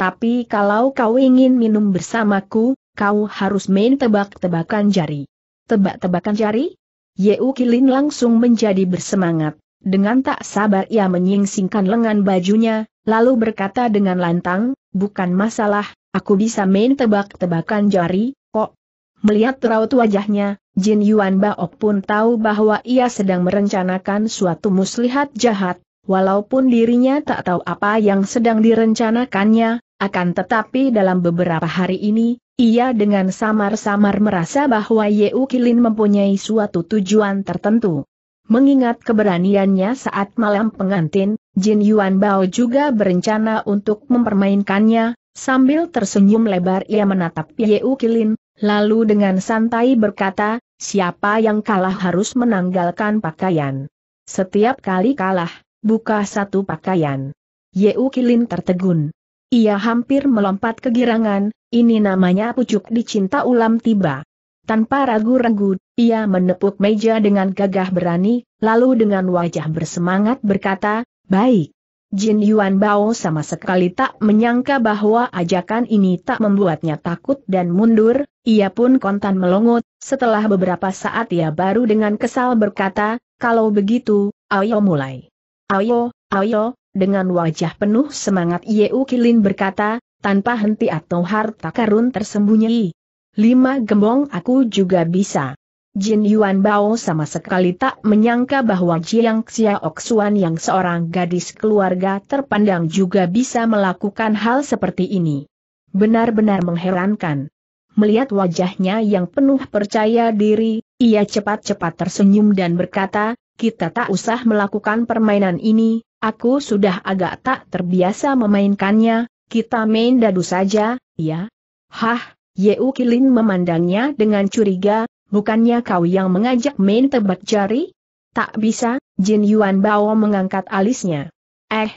Tapi kalau kau ingin minum bersamaku, kau harus main tebak-tebakan jari. Tebak-tebakan jari? Yeu Kilin langsung menjadi bersemangat. Dengan tak sabar ia menyingsingkan lengan bajunya, lalu berkata dengan lantang, bukan masalah, Aku bisa main tebak-tebakan jari, kok. Melihat raut wajahnya, Jin Yuan Bao pun tahu bahwa ia sedang merencanakan suatu muslihat jahat, walaupun dirinya tak tahu apa yang sedang direncanakannya, akan tetapi dalam beberapa hari ini, ia dengan samar-samar merasa bahwa Yeu Kilin mempunyai suatu tujuan tertentu. Mengingat keberaniannya saat malam pengantin, Jin Yuan Bao juga berencana untuk mempermainkannya, Sambil tersenyum lebar ia menatap Yeu Kilin, lalu dengan santai berkata, siapa yang kalah harus menanggalkan pakaian. Setiap kali kalah, buka satu pakaian. Ye Kilin tertegun. Ia hampir melompat kegirangan, ini namanya pucuk dicinta ulam tiba. Tanpa ragu-ragu, ia menepuk meja dengan gagah berani, lalu dengan wajah bersemangat berkata, Baik, Jin Yuan Bao sama sekali tak menyangka bahwa ajakan ini tak membuatnya takut dan mundur, ia pun kontan melongot, setelah beberapa saat ia baru dengan kesal berkata, kalau begitu, ayo mulai. Ayo, ayo, dengan wajah penuh semangat Yeu Kilin berkata, tanpa henti atau harta karun tersembunyi. Lima gembong aku juga bisa. Jin Yuan Bao sama sekali tak menyangka bahwa Jiang Xiaoxuan yang seorang gadis keluarga terpandang juga bisa melakukan hal seperti ini. Benar-benar mengherankan. Melihat wajahnya yang penuh percaya diri, ia cepat-cepat tersenyum dan berkata, kita tak usah melakukan permainan ini, aku sudah agak tak terbiasa memainkannya, kita main dadu saja, ya? Hah, Yeu Kilin memandangnya dengan curiga, bukannya kau yang mengajak main tebak jari? Tak bisa, Jin Yuan Bao mengangkat alisnya. Eh,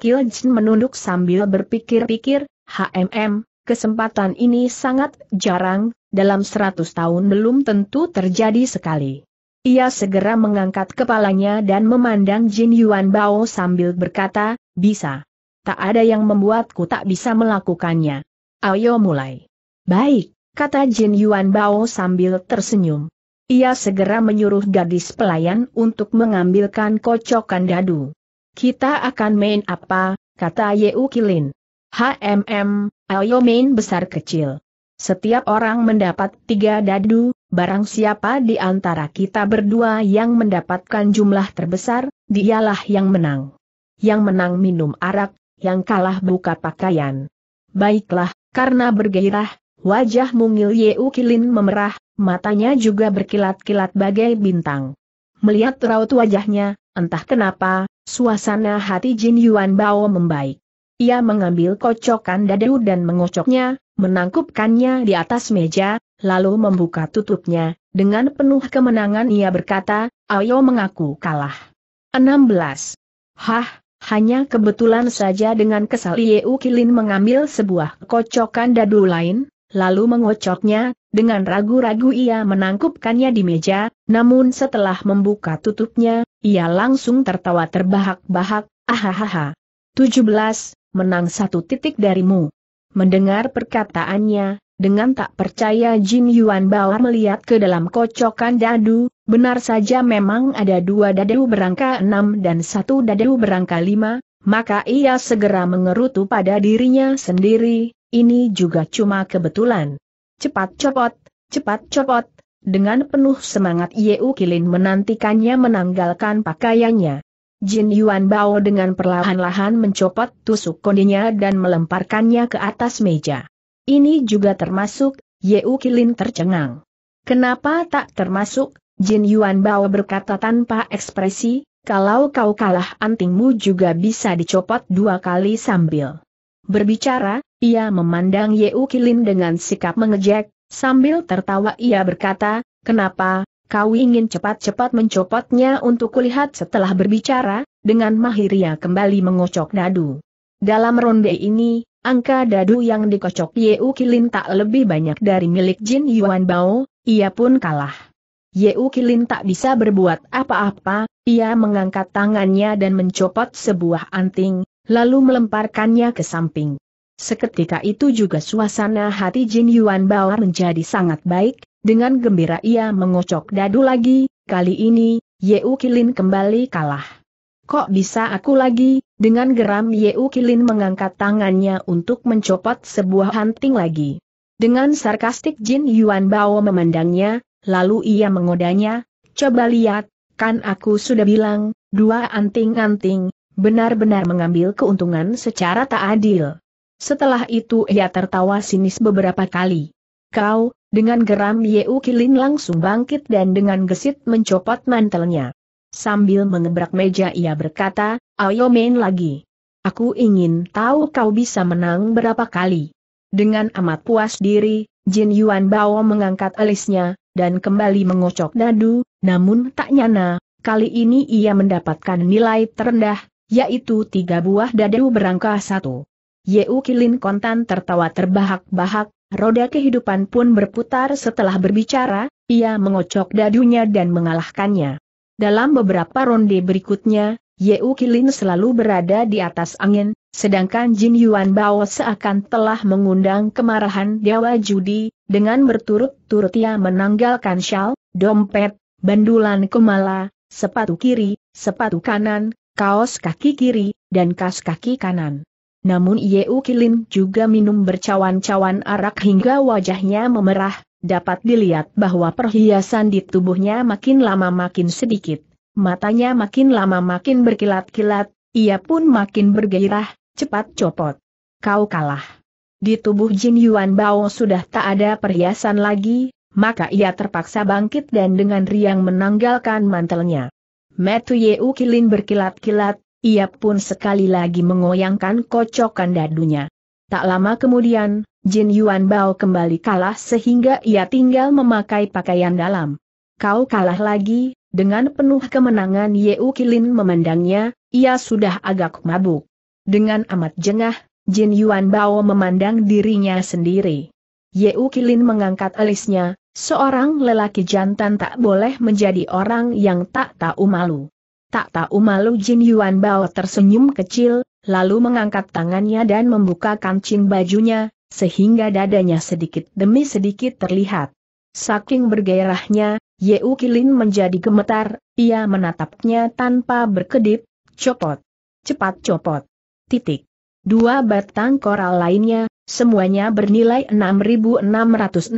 Kil Jin menunduk sambil berpikir-pikir, HMM, kesempatan ini sangat jarang, dalam seratus tahun belum tentu terjadi sekali. Ia segera mengangkat kepalanya dan memandang Jin Yuan Bao sambil berkata, bisa. Tak ada yang membuatku tak bisa melakukannya. Ayo mulai. Baik kata Jin Yuan Bao sambil tersenyum. Ia segera menyuruh gadis pelayan untuk mengambilkan kocokan dadu. Kita akan main apa, kata Yeu Kilin. HMM, ayo main besar kecil. Setiap orang mendapat tiga dadu, barang siapa di antara kita berdua yang mendapatkan jumlah terbesar, dialah yang menang. Yang menang minum arak, yang kalah buka pakaian. Baiklah, karena bergairah, Wajah mungil Yeu Kilin memerah, matanya juga berkilat-kilat bagai bintang. Melihat raut wajahnya, entah kenapa, suasana hati Jin Yuan Bao membaik. Ia mengambil kocokan dadu dan mengocoknya, menangkupkannya di atas meja, lalu membuka tutupnya, dengan penuh kemenangan ia berkata, ayo mengaku kalah. 16. Hah, hanya kebetulan saja dengan kesal Yeu Kilin mengambil sebuah kocokan dadu lain, lalu mengocoknya, dengan ragu-ragu ia menangkupkannya di meja, namun setelah membuka tutupnya, ia langsung tertawa terbahak-bahak, ahahaha. 17, menang satu titik darimu. Mendengar perkataannya, dengan tak percaya Jin Yuan Bao melihat ke dalam kocokan dadu, benar saja memang ada dua dadu berangka enam dan satu dadu berangka lima, maka ia segera mengerutu pada dirinya sendiri, ini juga cuma kebetulan. Cepat copot, cepat copot, dengan penuh semangat Yeu Kilin menantikannya menanggalkan pakaiannya. Jin Yuan Bao dengan perlahan-lahan mencopot tusuk kondinya dan melemparkannya ke atas meja. Ini juga termasuk, Yeu Kilin tercengang. Kenapa tak termasuk, Jin Yuan Bao berkata tanpa ekspresi, kalau kau kalah antingmu juga bisa dicopot dua kali sambil berbicara, ia memandang Yeu Kilin dengan sikap mengejek, sambil tertawa ia berkata, kenapa, kau ingin cepat-cepat mencopotnya untuk kulihat setelah berbicara, dengan mahir ia kembali mengocok dadu. Dalam ronde ini, angka dadu yang dikocok Yeu Kilin tak lebih banyak dari milik Jin Yuan Bao, ia pun kalah. Yeu Kilin tak bisa berbuat apa-apa, ia mengangkat tangannya dan mencopot sebuah anting, lalu melemparkannya ke samping. Seketika itu juga suasana hati Jin Yuan Bao menjadi sangat baik, dengan gembira ia mengocok dadu lagi, kali ini, U Kilin kembali kalah. Kok bisa aku lagi, dengan geram U Kilin mengangkat tangannya untuk mencopot sebuah hanting lagi. Dengan sarkastik Jin Yuan Bao memandangnya, lalu ia mengodanya, coba lihat, kan aku sudah bilang, dua anting-anting, benar-benar mengambil keuntungan secara tak adil. Setelah itu ia tertawa sinis beberapa kali. Kau, dengan geram Yeu Kilin langsung bangkit dan dengan gesit mencopot mantelnya. Sambil mengebrak meja ia berkata, ayo main lagi. Aku ingin tahu kau bisa menang berapa kali. Dengan amat puas diri, Jin Yuan Bao mengangkat alisnya, dan kembali mengocok dadu, namun tak nyana, kali ini ia mendapatkan nilai terendah, yaitu tiga buah dadu berangka satu. Yeu Kilin kontan tertawa terbahak-bahak, roda kehidupan pun berputar setelah berbicara, ia mengocok dadunya dan mengalahkannya. Dalam beberapa ronde berikutnya, Yeu Kilin selalu berada di atas angin, sedangkan Jin Yuan Bao seakan telah mengundang kemarahan Dewa Judi, dengan berturut-turut ia menanggalkan shawl, dompet, bandulan kemala, sepatu kiri, sepatu kanan, kaos kaki kiri, dan kas kaki kanan. Namun Yeu Kilin juga minum bercawan-cawan arak hingga wajahnya memerah, dapat dilihat bahwa perhiasan di tubuhnya makin lama makin sedikit, matanya makin lama makin berkilat-kilat, ia pun makin bergairah, cepat copot. Kau kalah. Di tubuh Jin Yuan Bao sudah tak ada perhiasan lagi, maka ia terpaksa bangkit dan dengan riang menanggalkan mantelnya. Metu Yeu Kilin berkilat-kilat, ia pun sekali lagi mengoyangkan kocokan dadunya. Tak lama kemudian, Jin Yuan Bao kembali kalah sehingga ia tinggal memakai pakaian dalam. Kau kalah lagi, dengan penuh kemenangan U Kilin memandangnya, ia sudah agak mabuk. Dengan amat jengah, Jin Yuan Bao memandang dirinya sendiri. U Kilin mengangkat alisnya, seorang lelaki jantan tak boleh menjadi orang yang tak tahu malu. Tak tahu malu Jin Yuan Bao tersenyum kecil, lalu mengangkat tangannya dan membuka kancing bajunya, sehingga dadanya sedikit demi sedikit terlihat. Saking bergairahnya, U Kilin menjadi gemetar, ia menatapnya tanpa berkedip, copot. Cepat copot. Titik. Dua batang koral lainnya, semuanya bernilai 6.660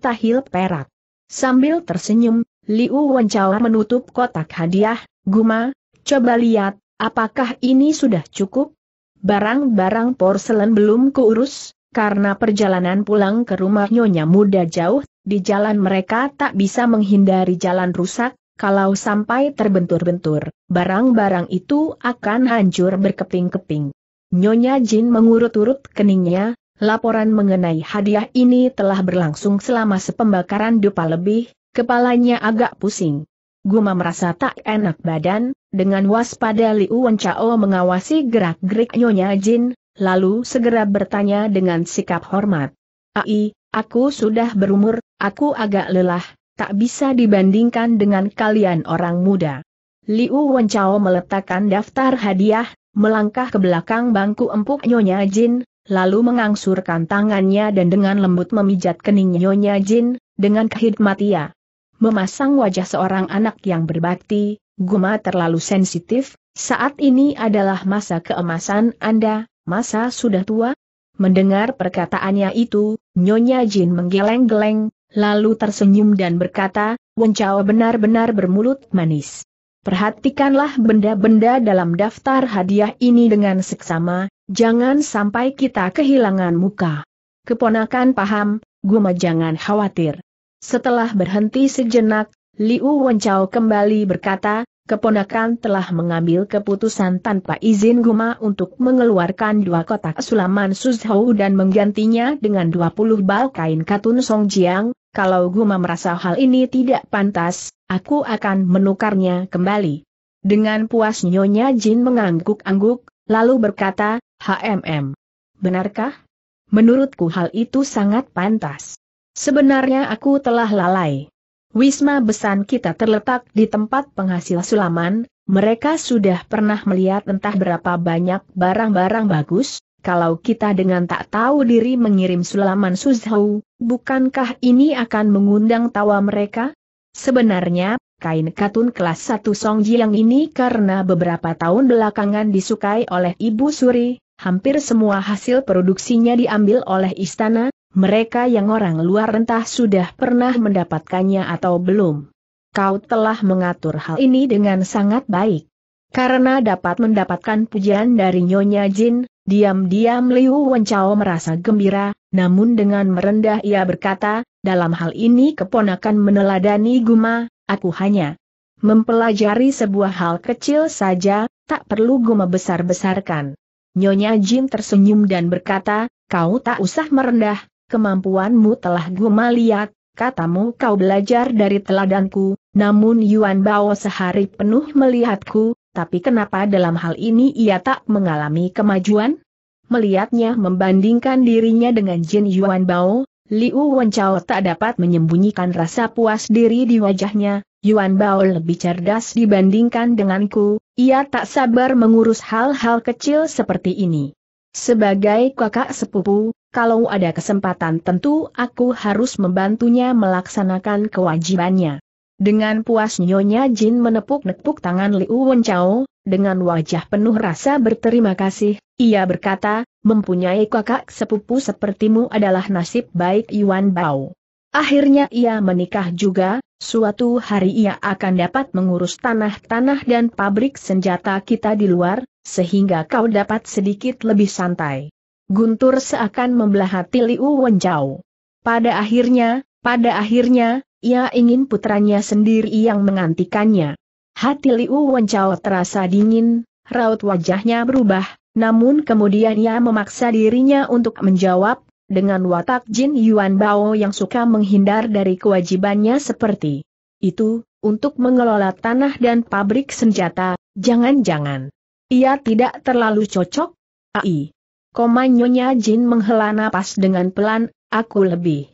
tahil perak. Sambil tersenyum, Liu Wenchao menutup kotak hadiah, Guma, coba lihat, apakah ini sudah cukup? Barang-barang porselen belum kuurus, karena perjalanan pulang ke rumah nyonya muda jauh, di jalan mereka tak bisa menghindari jalan rusak, kalau sampai terbentur-bentur, barang-barang itu akan hancur berkeping-keping. Nyonya Jin mengurut-urut keningnya, laporan mengenai hadiah ini telah berlangsung selama sepembakaran dupa lebih, kepalanya agak pusing. Guma merasa tak enak badan, dengan waspada Liu Wencao mengawasi gerak-gerik Nyonya Jin, lalu segera bertanya dengan sikap hormat. Ai, aku sudah berumur, aku agak lelah, tak bisa dibandingkan dengan kalian orang muda. Liu Wencao meletakkan daftar hadiah, melangkah ke belakang bangku empuk Nyonya Jin, lalu mengangsurkan tangannya dan dengan lembut memijat kening Nyonya Jin, dengan kehidmatia memasang wajah seorang anak yang berbakti, Guma terlalu sensitif, saat ini adalah masa keemasan Anda, masa sudah tua? Mendengar perkataannya itu, Nyonya Jin menggeleng-geleng, lalu tersenyum dan berkata, Wencao benar-benar bermulut manis. Perhatikanlah benda-benda dalam daftar hadiah ini dengan seksama, jangan sampai kita kehilangan muka. Keponakan paham, Guma jangan khawatir. Setelah berhenti sejenak, Liu Wenchao kembali berkata, keponakan telah mengambil keputusan tanpa izin Guma untuk mengeluarkan dua kotak sulaman Suzhou dan menggantinya dengan 20 bal kain katun Song Jiang, kalau Guma merasa hal ini tidak pantas, aku akan menukarnya kembali. Dengan puas Nyonya Jin mengangguk-angguk, lalu berkata, HMM. Benarkah? Menurutku hal itu sangat pantas. Sebenarnya aku telah lalai. Wisma besan kita terletak di tempat penghasil sulaman, mereka sudah pernah melihat entah berapa banyak barang-barang bagus, kalau kita dengan tak tahu diri mengirim sulaman Suzhou, bukankah ini akan mengundang tawa mereka? Sebenarnya, kain katun kelas 1 Song Jiang ini karena beberapa tahun belakangan disukai oleh Ibu Suri, hampir semua hasil produksinya diambil oleh istana, mereka yang orang luar entah sudah pernah mendapatkannya atau belum. Kau telah mengatur hal ini dengan sangat baik. Karena dapat mendapatkan pujian dari Nyonya Jin, diam-diam Liu Wencao merasa gembira, namun dengan merendah ia berkata, dalam hal ini keponakan meneladani Guma, aku hanya mempelajari sebuah hal kecil saja, tak perlu Guma besar-besarkan. Nyonya Jin tersenyum dan berkata, kau tak usah merendah, kemampuanmu telah gua lihat, katamu kau belajar dari teladanku, namun Yuan Bao sehari penuh melihatku, tapi kenapa dalam hal ini ia tak mengalami kemajuan? Melihatnya membandingkan dirinya dengan Jin Yuan Bao, Liu Wenchao tak dapat menyembunyikan rasa puas diri di wajahnya, Yuan Bao lebih cerdas dibandingkan denganku, ia tak sabar mengurus hal-hal kecil seperti ini. Sebagai kakak sepupu, kalau ada kesempatan tentu aku harus membantunya melaksanakan kewajibannya. Dengan puas Nyonya Jin menepuk-nepuk tangan Liu Wenchao, dengan wajah penuh rasa berterima kasih, ia berkata, mempunyai kakak sepupu sepertimu adalah nasib baik Yuan Bao. Akhirnya ia menikah juga, suatu hari ia akan dapat mengurus tanah-tanah dan pabrik senjata kita di luar, sehingga kau dapat sedikit lebih santai. Guntur seakan membelah hati Liu Wenjau. Pada akhirnya, pada akhirnya, ia ingin putranya sendiri yang mengantikannya. Hati Liu Wenjau terasa dingin, raut wajahnya berubah, namun kemudian ia memaksa dirinya untuk menjawab, dengan watak Jin Yuan Bao yang suka menghindar dari kewajibannya seperti itu, untuk mengelola tanah dan pabrik senjata, jangan-jangan. Ia tidak terlalu cocok? Ai. Komanyonya Jin menghela napas dengan pelan, aku lebih.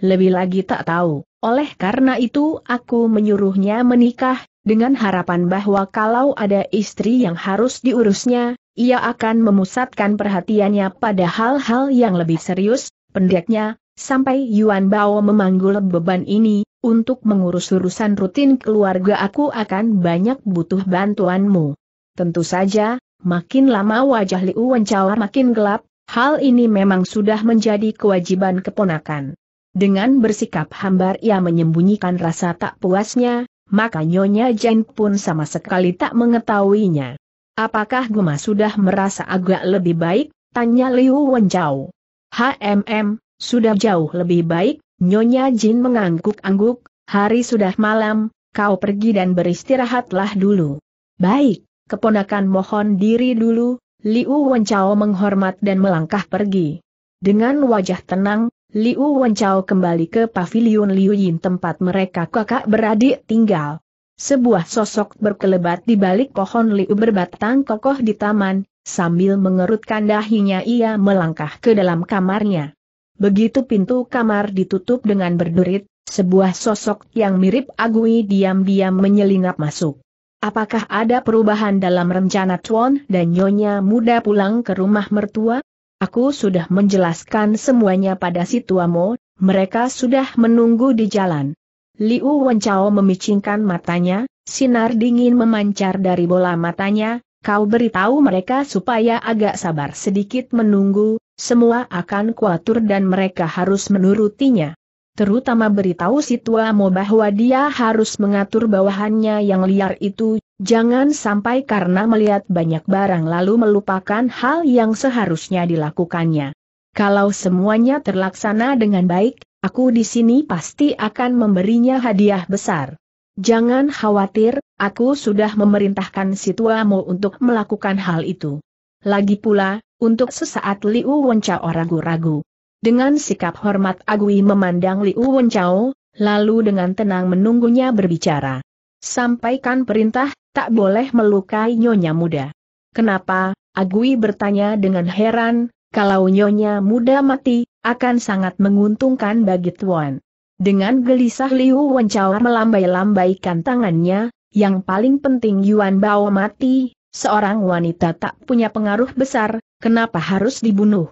Lebih lagi tak tahu, oleh karena itu aku menyuruhnya menikah, dengan harapan bahwa kalau ada istri yang harus diurusnya, ia akan memusatkan perhatiannya pada hal-hal yang lebih serius, pendeknya, sampai Yuan Bao memanggul beban ini, untuk mengurus urusan rutin keluarga aku akan banyak butuh bantuanmu. Tentu saja, makin lama wajah Liu Wencawa makin gelap, hal ini memang sudah menjadi kewajiban keponakan. Dengan bersikap hambar ia menyembunyikan rasa tak puasnya, maka Nyonya Jen pun sama sekali tak mengetahuinya. Apakah Guma sudah merasa agak lebih baik? Tanya Liu Wencao. HMM, sudah jauh lebih baik, Nyonya Jin mengangguk-angguk, hari sudah malam, kau pergi dan beristirahatlah dulu. Baik keponakan mohon diri dulu, Liu Wenchao menghormat dan melangkah pergi. Dengan wajah tenang, Liu Wenchao kembali ke pavilion Liu Yin tempat mereka kakak beradik tinggal. Sebuah sosok berkelebat di balik pohon Liu berbatang kokoh di taman, sambil mengerutkan dahinya ia melangkah ke dalam kamarnya. Begitu pintu kamar ditutup dengan berderit, sebuah sosok yang mirip Agui diam-diam menyelinap masuk. Apakah ada perubahan dalam rencana Tuan dan Nyonya muda pulang ke rumah mertua? Aku sudah menjelaskan semuanya pada si tuamu, mereka sudah menunggu di jalan. Liu Wencao memicingkan matanya, sinar dingin memancar dari bola matanya, kau beritahu mereka supaya agak sabar sedikit menunggu, semua akan kuatur dan mereka harus menurutinya terutama beritahu si Mo bahwa dia harus mengatur bawahannya yang liar itu, jangan sampai karena melihat banyak barang lalu melupakan hal yang seharusnya dilakukannya. Kalau semuanya terlaksana dengan baik, aku di sini pasti akan memberinya hadiah besar. Jangan khawatir, aku sudah memerintahkan si Mo untuk melakukan hal itu. Lagi pula, untuk sesaat Liu Wenca ragu-ragu. Dengan sikap hormat Agui memandang Liu Wenchao, lalu dengan tenang menunggunya berbicara. Sampaikan perintah, tak boleh melukai nyonya muda. Kenapa? Agui bertanya dengan heran, kalau nyonya muda mati, akan sangat menguntungkan bagi Tuan. Dengan gelisah Liu Wenchao melambai-lambaikan tangannya, yang paling penting Yuan Bao mati, seorang wanita tak punya pengaruh besar, kenapa harus dibunuh?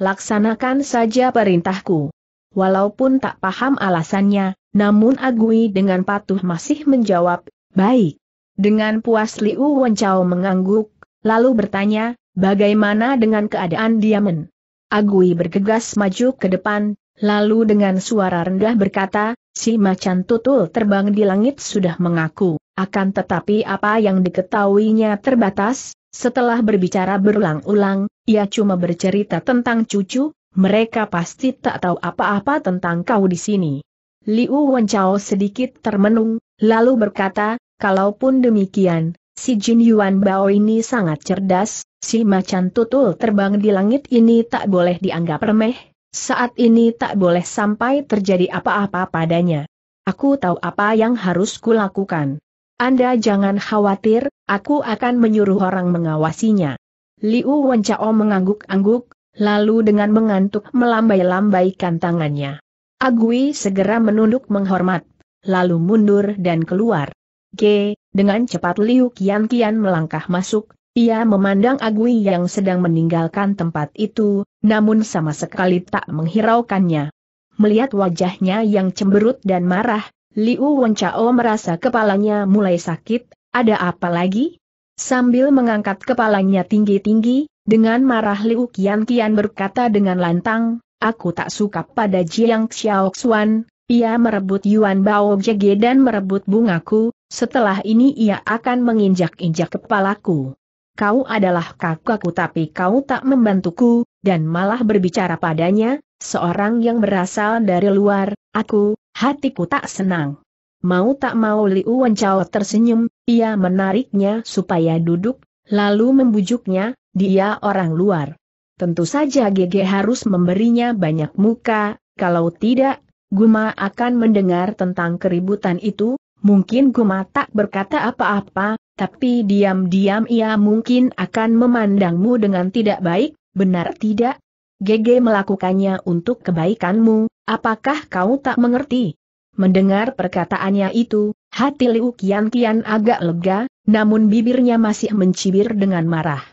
laksanakan saja perintahku. Walaupun tak paham alasannya, namun Agui dengan patuh masih menjawab, baik. Dengan puas Liu Wencao mengangguk, lalu bertanya, bagaimana dengan keadaan Diamen? Agui bergegas maju ke depan, lalu dengan suara rendah berkata, si macan tutul terbang di langit sudah mengaku, akan tetapi apa yang diketahuinya terbatas, setelah berbicara berulang-ulang, ia cuma bercerita tentang cucu, mereka pasti tak tahu apa-apa tentang kau di sini. Liu Wenchao sedikit termenung, lalu berkata, kalaupun demikian, si Jin Yuan Bao ini sangat cerdas, si macan tutul terbang di langit ini tak boleh dianggap remeh, saat ini tak boleh sampai terjadi apa-apa padanya. Aku tahu apa yang harus kulakukan. Anda jangan khawatir, aku akan menyuruh orang mengawasinya. Liu Wencao mengangguk-angguk, lalu dengan mengantuk melambai-lambaikan tangannya. Agui segera menunduk menghormat, lalu mundur dan keluar. G. Dengan cepat Liu Kian Kian melangkah masuk, ia memandang Agui yang sedang meninggalkan tempat itu, namun sama sekali tak menghiraukannya. Melihat wajahnya yang cemberut dan marah, Liu Wencao merasa kepalanya mulai sakit, ada apa lagi? Sambil mengangkat kepalanya tinggi-tinggi, dengan marah Liu Qian Qian berkata dengan lantang, Aku tak suka pada Jiang Xiaoxuan, ia merebut Yuan Bao Jege dan merebut bungaku, setelah ini ia akan menginjak-injak kepalaku. Kau adalah kakakku tapi kau tak membantuku, dan malah berbicara padanya, seorang yang berasal dari luar, aku, hatiku tak senang. Mau tak mau Liu Wencao tersenyum, ia menariknya supaya duduk, lalu membujuknya, dia orang luar. Tentu saja GG harus memberinya banyak muka, kalau tidak, Guma akan mendengar tentang keributan itu, mungkin Guma tak berkata apa-apa, tapi diam-diam ia mungkin akan memandangmu dengan tidak baik, benar tidak? GG melakukannya untuk kebaikanmu, apakah kau tak mengerti? Mendengar perkataannya itu, hati Liu Kian Kian agak lega, namun bibirnya masih mencibir dengan marah.